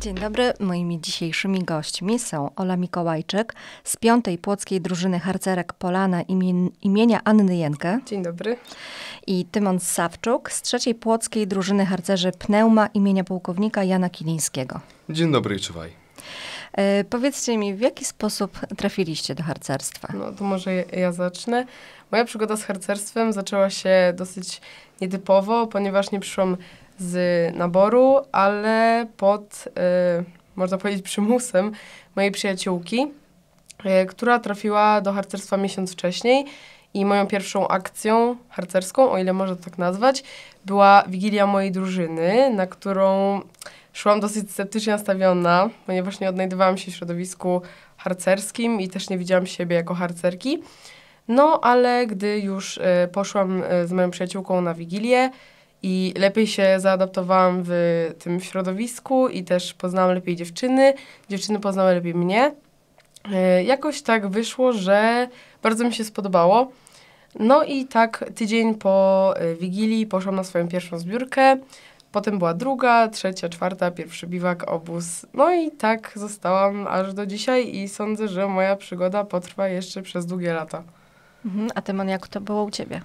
Dzień dobry. Moimi dzisiejszymi gośćmi są Ola Mikołajczyk z piątej płockiej drużyny harcerek Polana imienia Anny Jenkę. Dzień dobry. I Tymon Sawczuk z trzeciej płockiej drużyny harcerzy Pneuma imienia pułkownika Jana Kilińskiego. Dzień dobry i czuwaj. E, powiedzcie mi, w jaki sposób trafiliście do harcerstwa? No to może ja zacznę. Moja przygoda z harcerstwem zaczęła się dosyć nietypowo, ponieważ nie przyszłam z naboru, ale pod, y, można powiedzieć, przymusem mojej przyjaciółki, y, która trafiła do harcerstwa miesiąc wcześniej. I moją pierwszą akcją harcerską, o ile można to tak nazwać, była wigilia mojej drużyny, na którą szłam dosyć sceptycznie nastawiona, ponieważ nie odnajdywałam się w środowisku harcerskim i też nie widziałam siebie jako harcerki. No, ale gdy już y, poszłam z moją przyjaciółką na wigilię, i lepiej się zaadaptowałam w tym środowisku i też poznałam lepiej dziewczyny, dziewczyny poznały lepiej mnie. E, jakoś tak wyszło, że bardzo mi się spodobało. No i tak tydzień po e, Wigilii poszłam na swoją pierwszą zbiórkę. Potem była druga, trzecia, czwarta, pierwszy biwak, obóz. No i tak zostałam aż do dzisiaj i sądzę, że moja przygoda potrwa jeszcze przez długie lata. Mhm. a Tymon, jak to było u ciebie?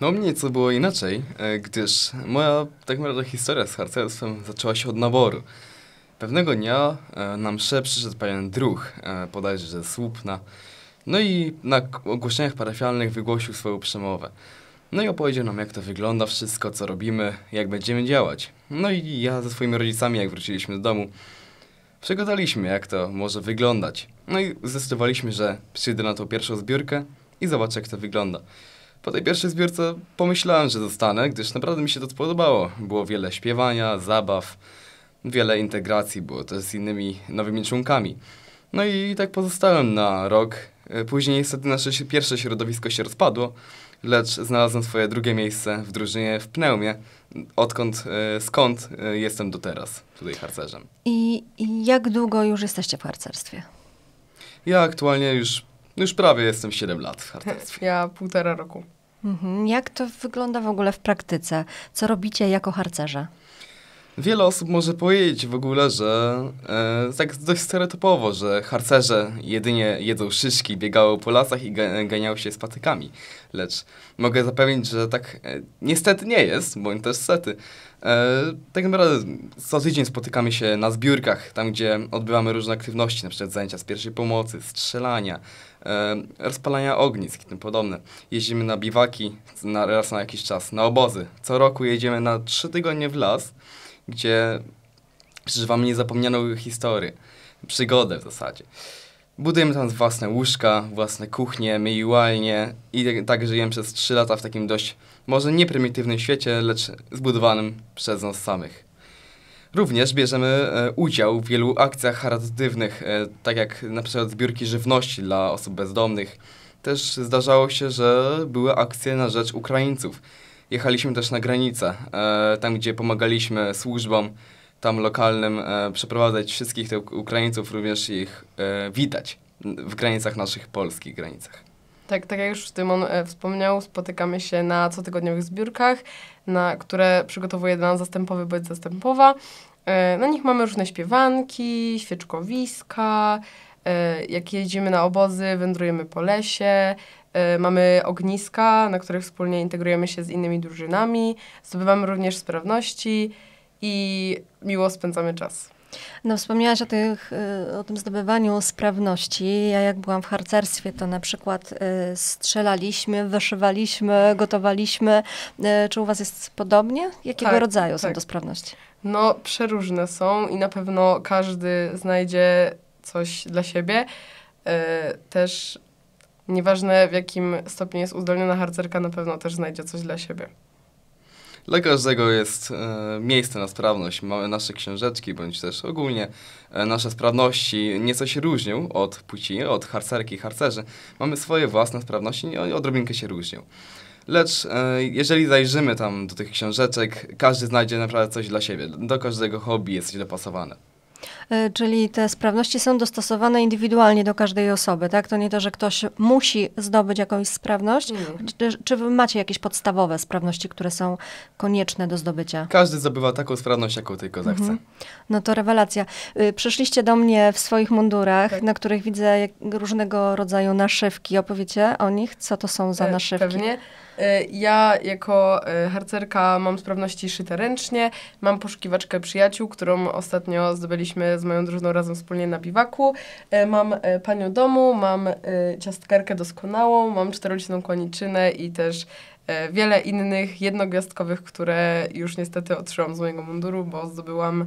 No u mnie nieco było inaczej, e, gdyż moja tak naprawdę historia z harcerstwem zaczęła się od naboru. Pewnego dnia e, na msze przyszedł pewien druh, e, bodajże ze Słupna, no i na ogłoszeniach parafialnych wygłosił swoją przemowę. No i opowiedział nam, jak to wygląda wszystko, co robimy, jak będziemy działać. No i ja ze swoimi rodzicami, jak wróciliśmy do domu, przegadaliśmy, jak to może wyglądać. No i zdecydowaliśmy, że przyjdę na tą pierwszą zbiórkę i zobaczę, jak to wygląda. Po tej pierwszej zbiórce pomyślałem, że zostanę, gdyż naprawdę mi się to podobało. Było wiele śpiewania, zabaw, wiele integracji było też z innymi nowymi członkami. No i tak pozostałem na rok. E, później niestety nasze pierwsze środowisko się rozpadło, lecz znalazłem swoje drugie miejsce w drużynie w Pneumie, odkąd, e, skąd e, jestem do teraz tutaj harcerzem. I, jak długo już jesteście w harcerstwie? Ja aktualnie już, już prawie jestem 7 lat w harcerstwie. Ja półtora roku. Mhm. Jak to wygląda w ogóle w praktyce? Co robicie jako harcerze? Wiele osób może powiedzieć w ogóle, że e, tak dość stereotypowo, że harcerze jedynie jedzą szyszki, biegały po lasach i ga ganiały się z patykami. Lecz mogę zapewnić, że tak e, niestety nie jest, bądź też sety. E, tak naprawdę co tydzień spotykamy się na zbiórkach, tam gdzie odbywamy różne aktywności, np. zajęcia z pierwszej pomocy, strzelania, e, rozpalania ognisk i tym podobne. Jeździmy na biwaki na, raz na jakiś czas, na obozy. Co roku jedziemy na trzy tygodnie w las gdzie przeżywamy niezapomnianą historię, przygodę w zasadzie. Budujemy tam własne łóżka, własne kuchnie, myjłalnie i tak, tak żyjemy przez 3 lata w takim dość może nie prymitywnym świecie, lecz zbudowanym przez nas samych. Również bierzemy e, udział w wielu akcjach charytatywnych, e, tak jak na przykład zbiórki żywności dla osób bezdomnych. Też zdarzało się, że były akcje na rzecz Ukraińców. Jechaliśmy też na granicę, e, tam gdzie pomagaliśmy służbom tam lokalnym e, przeprowadzać wszystkich tych Ukraińców, również ich e, widać w granicach naszych polskich granicach. Tak, tak jak już Tymon wspomniał, spotykamy się na cotygodniowych zbiórkach, na które przygotowuje dla nas zastępowy bądź zastępowa. E, na no nich mamy różne śpiewanki, świeczkowiska. E, jak jeździmy na obozy, wędrujemy po lesie, e, mamy ogniska, na których wspólnie integrujemy się z innymi drużynami, zdobywamy również sprawności i miło spędzamy czas. No wspomniałaś o, tych, y, o tym zdobywaniu sprawności. Ja jak byłam w harcerstwie, to na przykład y, strzelaliśmy, wyszywaliśmy, gotowaliśmy. Y, czy u was jest podobnie? Jakiego tak, rodzaju tak. są to sprawności? No przeróżne są i na pewno każdy znajdzie coś dla siebie. Też nieważne w jakim stopniu jest uzdolniona harcerka, na pewno też znajdzie coś dla siebie. Dla każdego jest e, miejsce na sprawność. Mamy nasze książeczki, bądź też ogólnie e, nasze sprawności nieco się różnią od płci, od harcerki i harcerzy. Mamy swoje własne sprawności i odrobinkę się różnią. Lecz e, jeżeli zajrzymy tam do tych książeczek, każdy znajdzie naprawdę coś dla siebie. Do każdego hobby jest coś dopasowane. E, czyli te sprawności są dostosowane indywidualnie do każdej osoby, tak? To nie to, że ktoś musi zdobyć jakąś sprawność. Mhm. Czy, czy wy macie jakieś podstawowe sprawności, które są konieczne do zdobycia? Każdy zdobywa taką sprawność, jaką tylko zechce. Mhm. No to rewelacja. Y, przyszliście do mnie w swoich mundurach, tak. na których widzę różnego rodzaju naszywki. Opowiecie o nich? Co to są za e, naszywki? Pewnie. Y, ja jako y, harcerka mam sprawności szyte ręcznie, mam poszukiwaczkę przyjaciół, którą ostatnio zdobyliśmy z moją drużyną razem wspólnie na biwaku. Y, mam panią domu, mam ciastkarkę doskonałą, mam czteroliczną koniczynę i też wiele innych jednogwiazdkowych, które już niestety otrzymałam z mojego munduru, bo zdobyłam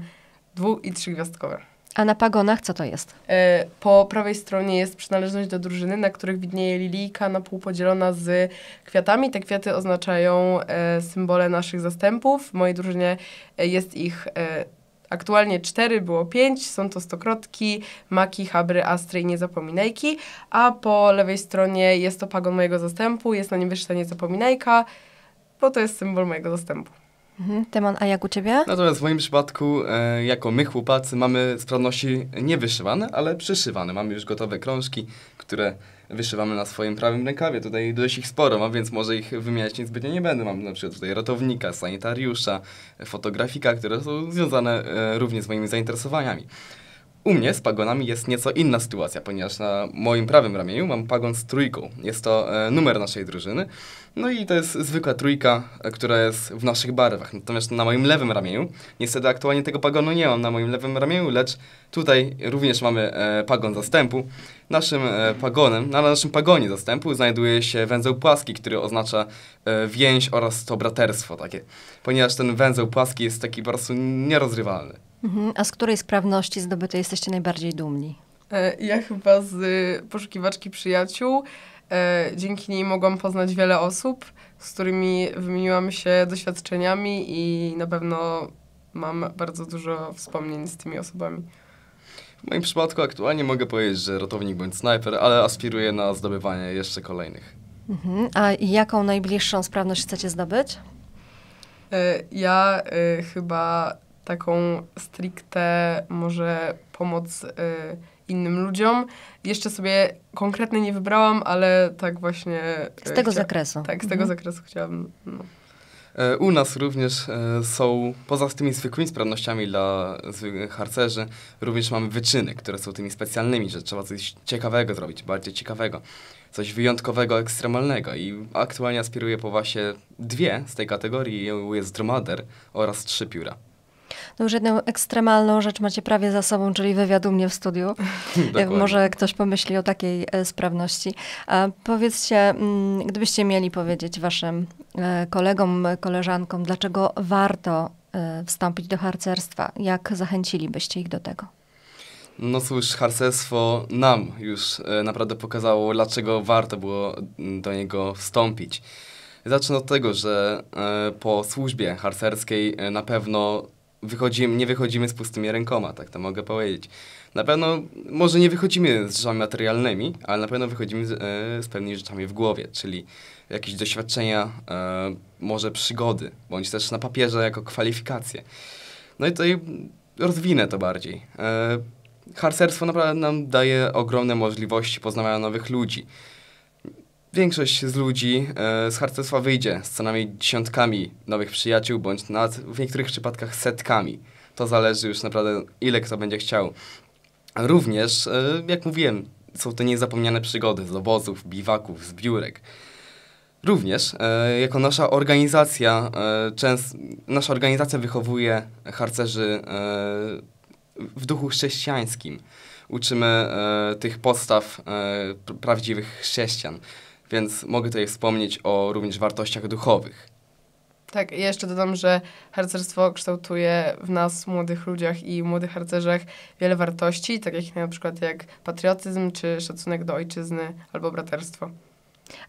dwu- i trzygwiazdkowe. A na pagonach co to jest? E, po prawej stronie jest przynależność do drużyny, na których widnieje lilijka na pół podzielona z kwiatami. Te kwiaty oznaczają e, symbole naszych zastępów. W mojej drużynie e, jest ich Aktualnie cztery, było pięć, są to stokrotki, maki, habry, astry i niezapominajki, a po lewej stronie jest to pagon mojego zastępu, jest na nim wyższa niezapominajka, bo to jest symbol mojego zastępu teman mhm. a jak u ciebie? Natomiast w moim przypadku, e, jako my chłopacy, mamy sprawności nie wyszywane, ale przyszywane. Mamy już gotowe krążki, które wyszywamy na swoim prawym rękawie. Tutaj dość ich sporo, a więc może ich wymieniać niezbytnio nie będę. Mam na przykład tutaj ratownika, sanitariusza, fotografika, które są związane e, również z moimi zainteresowaniami. U mnie z pagonami jest nieco inna sytuacja, ponieważ na moim prawym ramieniu mam pagon z trójką. Jest to e, numer naszej drużyny. No i to jest zwykła trójka, e, która jest w naszych barwach. Natomiast na moim lewym ramieniu, niestety aktualnie tego pagonu nie mam na moim lewym ramieniu, lecz tutaj również mamy e, pagon zastępu. Naszym pagonem, na naszym pagonie zastępu znajduje się węzeł płaski, który oznacza więź oraz to braterstwo takie. Ponieważ ten węzeł płaski jest taki po prostu nierozrywalny. Mhm. A z której sprawności zdobytej jesteście najbardziej dumni? E, ja chyba z y, poszukiwaczki przyjaciół. E, dzięki niej mogłam poznać wiele osób, z którymi wymieniłam się doświadczeniami i na pewno mam bardzo dużo wspomnień z tymi osobami. W moim przypadku aktualnie mogę powiedzieć, że ratownik bądź snajper, ale aspiruję na zdobywanie jeszcze kolejnych. Mhm. A jaką najbliższą sprawność chcecie zdobyć? E, ja y, chyba taką stricte może pomoc y, innym ludziom. Jeszcze sobie konkretnie nie wybrałam, ale tak właśnie... Y, z tego zakresu. Tak, z mhm. tego zakresu chciałabym... No. E, u nas również e, są, poza tymi zwykłymi sprawnościami dla harcerzy, również mamy wyczyny, które są tymi specjalnymi, że trzeba coś ciekawego zrobić, bardziej ciekawego, coś wyjątkowego, ekstremalnego. I aktualnie aspiruję po właśnie dwie z tej kategorii, jest dromader oraz trzy pióra. No już jedną ekstremalną rzecz macie prawie za sobą, czyli wywiad u mnie w studiu. E, może ktoś pomyśli o takiej e, sprawności. A powiedzcie, mm, gdybyście mieli powiedzieć waszym e, kolegom, koleżankom, dlaczego warto wstąpić do harcerstwa, jak zachęcilibyście ich do tego? No cóż, harcerstwo nam już naprawdę pokazało, dlaczego warto było mm, do niego wstąpić. Zacznę od tego, że po służbie harcerskiej na pewno wychodzimy, nie wychodzimy z pustymi rękoma, tak to mogę powiedzieć. Na pewno, może nie wychodzimy z rzeczami materialnymi, ale na pewno wychodzimy z, e, z pewnymi rzeczami w głowie, czyli jakieś doświadczenia, e, może przygody, bądź też na papierze jako kwalifikacje. No i tutaj rozwinę to bardziej. E, harcerstwo naprawdę nam daje ogromne możliwości poznawania nowych ludzi. Większość z ludzi e, z harcerstwa wyjdzie z co najmniej dziesiątkami nowych przyjaciół, bądź nawet w niektórych przypadkach setkami. To zależy już naprawdę, ile kto będzie chciał. Również, e, jak mówiłem, są to niezapomniane przygody z obozów, biwaków, z biurek. Również, e, jako nasza organizacja, częst, nasza organizacja wychowuje harcerzy w duchu chrześcijańskim uczymy tych podstaw prawdziwych chrześcijan więc mogę tutaj wspomnieć o również wartościach duchowych. Tak, ja jeszcze dodam, że harcerstwo kształtuje w nas, młodych ludziach i młodych harcerzach, wiele wartości, takich na przykład jak patriotyzm, czy szacunek do ojczyzny, albo braterstwo.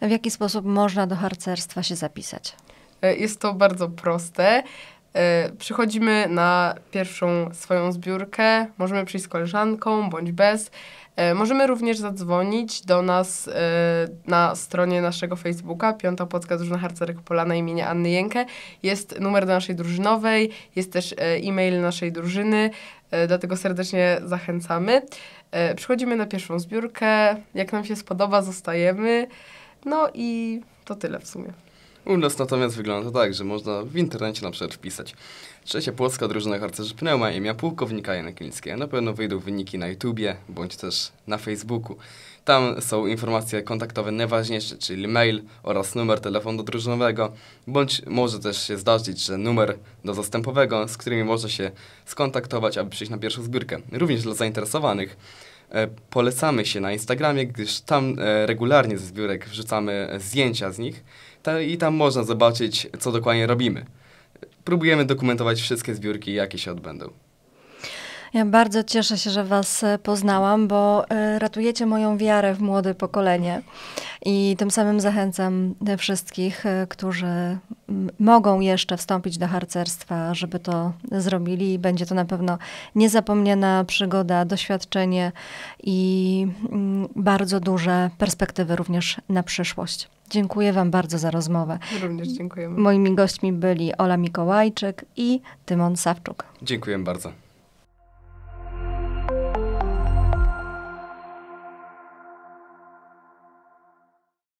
A w jaki sposób można do harcerstwa się zapisać? E, jest to bardzo proste. Y, przychodzimy na pierwszą swoją zbiórkę. Możemy przyjść z koleżanką bądź bez. Y, możemy również zadzwonić do nas y, na stronie naszego Facebooka Piąta Płocka Drużyna Harcerek Polana imienia Anny Jękę. Jest numer do naszej drużynowej, jest też e-mail naszej drużyny, dlatego serdecznie zachęcamy. Przychodzimy na pierwszą zbiórkę, jak nam się spodoba zostajemy. No i to tyle w sumie. U nas natomiast wygląda to tak, że można w internecie na przykład wpisać Trzecia Polska drużyna harcerzy pneuma imię pułkownika Jana Klińskiego. Na pewno wyjdą wyniki na YouTubie bądź też na Facebooku. Tam są informacje kontaktowe najważniejsze, czyli mail oraz numer telefonu drużynowego, bądź może też się zdarzyć, że numer do zastępowego, z którymi można się skontaktować, aby przyjść na pierwszą zbiórkę. Również dla zainteresowanych e, polecamy się na Instagramie, gdyż tam e, regularnie ze zbiórek wrzucamy e, zdjęcia z nich i tam można zobaczyć, co dokładnie robimy. Próbujemy dokumentować wszystkie zbiórki, jakie się odbędą. Ja bardzo cieszę się, że Was e, poznałam, bo e, ratujecie moją wiarę w młode pokolenie i tym samym zachęcam wszystkich, e, którzy mogą jeszcze wstąpić do harcerstwa, żeby to zrobili. Będzie to na pewno niezapomniana przygoda, doświadczenie i bardzo duże perspektywy również na przyszłość. Dziękuję Wam bardzo za rozmowę. Również dziękujemy. Moimi gośćmi byli Ola Mikołajczyk i Tymon Sawczuk. Dziękuję bardzo.